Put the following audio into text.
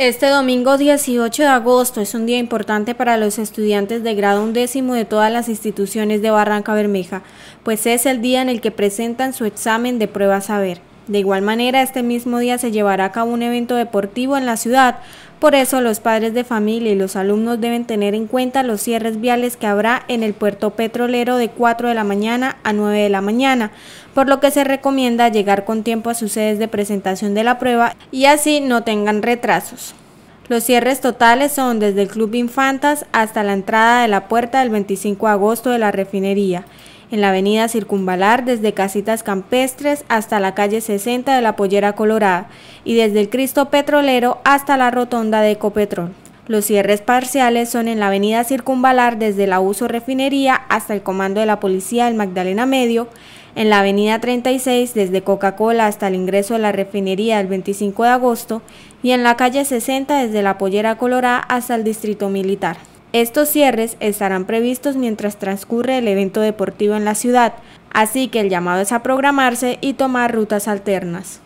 Este domingo 18 de agosto es un día importante para los estudiantes de grado undécimo de todas las instituciones de Barranca Bermeja, pues es el día en el que presentan su examen de prueba saber. De igual manera, este mismo día se llevará a cabo un evento deportivo en la ciudad, por eso los padres de familia y los alumnos deben tener en cuenta los cierres viales que habrá en el puerto petrolero de 4 de la mañana a 9 de la mañana, por lo que se recomienda llegar con tiempo a sus sedes de presentación de la prueba y así no tengan retrasos. Los cierres totales son desde el Club Infantas hasta la entrada de la puerta del 25 de agosto de la refinería, en la avenida Circunvalar desde Casitas Campestres hasta la calle 60 de la Pollera Colorada y desde el Cristo Petrolero hasta la rotonda de Ecopetrol. Los cierres parciales son en la avenida Circunvalar desde la Uso Refinería hasta el comando de la policía del Magdalena Medio, en la avenida 36, desde Coca-Cola hasta el ingreso de la refinería el 25 de agosto, y en la calle 60, desde la Pollera Colorá hasta el Distrito Militar. Estos cierres estarán previstos mientras transcurre el evento deportivo en la ciudad, así que el llamado es a programarse y tomar rutas alternas.